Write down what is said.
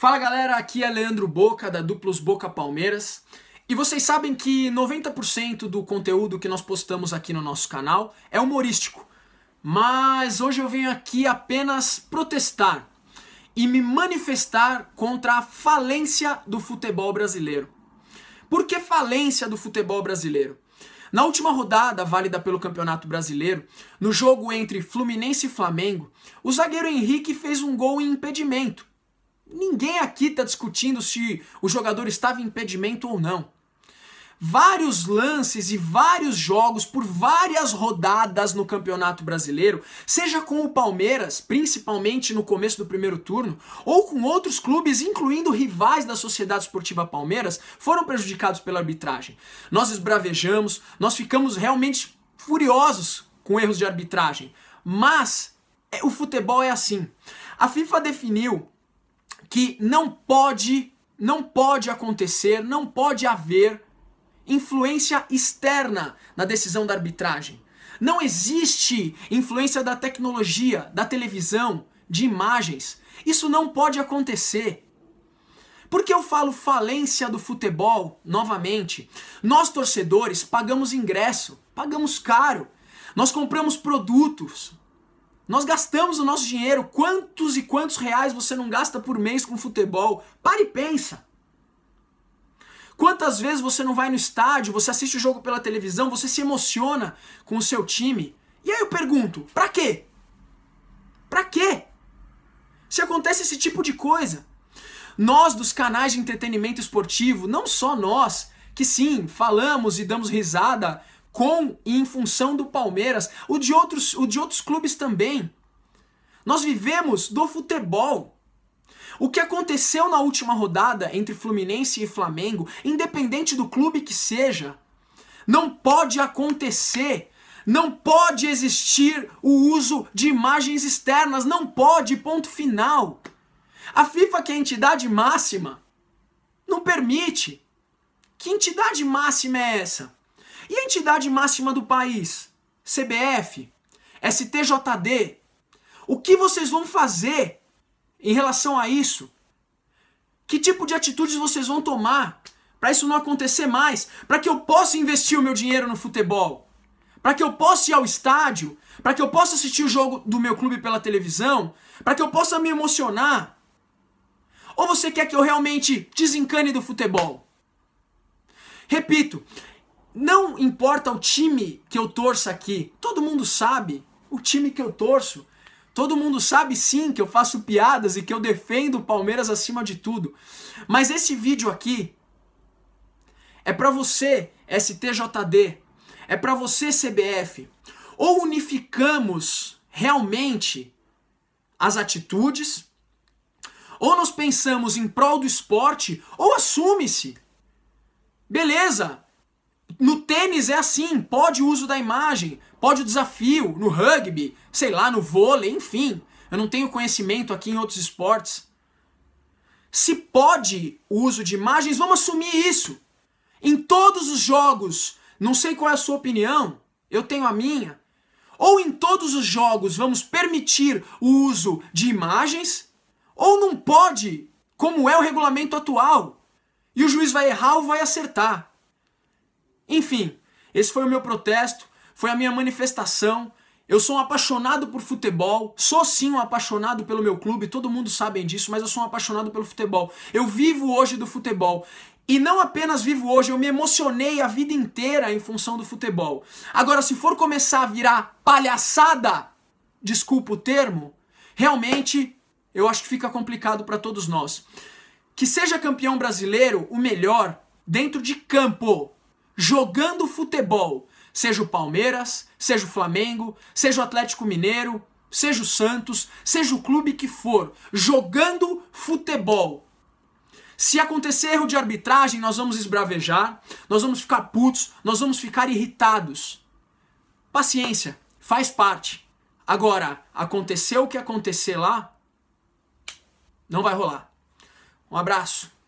Fala galera, aqui é Leandro Boca da Duplos Boca Palmeiras. E vocês sabem que 90% do conteúdo que nós postamos aqui no nosso canal é humorístico. Mas hoje eu venho aqui apenas protestar e me manifestar contra a falência do futebol brasileiro. Por que falência do futebol brasileiro? Na última rodada, válida pelo Campeonato Brasileiro, no jogo entre Fluminense e Flamengo, o zagueiro Henrique fez um gol em impedimento Ninguém aqui está discutindo se o jogador estava em impedimento ou não. Vários lances e vários jogos por várias rodadas no Campeonato Brasileiro, seja com o Palmeiras, principalmente no começo do primeiro turno, ou com outros clubes, incluindo rivais da Sociedade Esportiva Palmeiras, foram prejudicados pela arbitragem. Nós esbravejamos, nós ficamos realmente furiosos com erros de arbitragem, mas é, o futebol é assim. A FIFA definiu que não pode, não pode acontecer, não pode haver influência externa na decisão da arbitragem. Não existe influência da tecnologia, da televisão, de imagens. Isso não pode acontecer. Por que eu falo falência do futebol novamente? Nós torcedores pagamos ingresso, pagamos caro. Nós compramos produtos, nós gastamos o nosso dinheiro. Quantos e quantos reais você não gasta por mês com futebol? Para e pensa. Quantas vezes você não vai no estádio, você assiste o jogo pela televisão, você se emociona com o seu time? E aí eu pergunto, pra quê? Pra quê? Se acontece esse tipo de coisa. Nós dos canais de entretenimento esportivo, não só nós, que sim, falamos e damos risada com e em função do Palmeiras, o de outros, o de outros clubes também. Nós vivemos do futebol. O que aconteceu na última rodada entre Fluminense e Flamengo, independente do clube que seja, não pode acontecer. Não pode existir o uso de imagens externas, não pode, ponto final. A FIFA, que é a entidade máxima, não permite. Que entidade máxima é essa? E a entidade máxima do país? CBF? STJD? O que vocês vão fazer em relação a isso? Que tipo de atitudes vocês vão tomar para isso não acontecer mais? Para que eu possa investir o meu dinheiro no futebol? Para que eu possa ir ao estádio? Para que eu possa assistir o jogo do meu clube pela televisão? Para que eu possa me emocionar? Ou você quer que eu realmente desencane do futebol? Repito, não importa o time que eu torço aqui, todo mundo sabe o time que eu torço. Todo mundo sabe sim que eu faço piadas e que eu defendo o Palmeiras acima de tudo. Mas esse vídeo aqui é para você, STJD, é para você, CBF. Ou unificamos realmente as atitudes, ou nós pensamos em prol do esporte, ou assume-se. Beleza, no tênis é assim, pode o uso da imagem, pode o desafio, no rugby, sei lá, no vôlei, enfim. Eu não tenho conhecimento aqui em outros esportes. Se pode o uso de imagens, vamos assumir isso. Em todos os jogos, não sei qual é a sua opinião, eu tenho a minha. Ou em todos os jogos vamos permitir o uso de imagens, ou não pode, como é o regulamento atual. E o juiz vai errar ou vai acertar. Enfim, esse foi o meu protesto, foi a minha manifestação. Eu sou um apaixonado por futebol, sou sim um apaixonado pelo meu clube, todo mundo sabe disso, mas eu sou um apaixonado pelo futebol. Eu vivo hoje do futebol. E não apenas vivo hoje, eu me emocionei a vida inteira em função do futebol. Agora, se for começar a virar palhaçada, desculpa o termo, realmente eu acho que fica complicado para todos nós. Que seja campeão brasileiro o melhor dentro de campo, jogando futebol, seja o Palmeiras, seja o Flamengo, seja o Atlético Mineiro, seja o Santos, seja o clube que for, jogando futebol. Se acontecer erro de arbitragem, nós vamos esbravejar, nós vamos ficar putos, nós vamos ficar irritados. Paciência, faz parte. Agora, aconteceu o que acontecer lá, não vai rolar. Um abraço.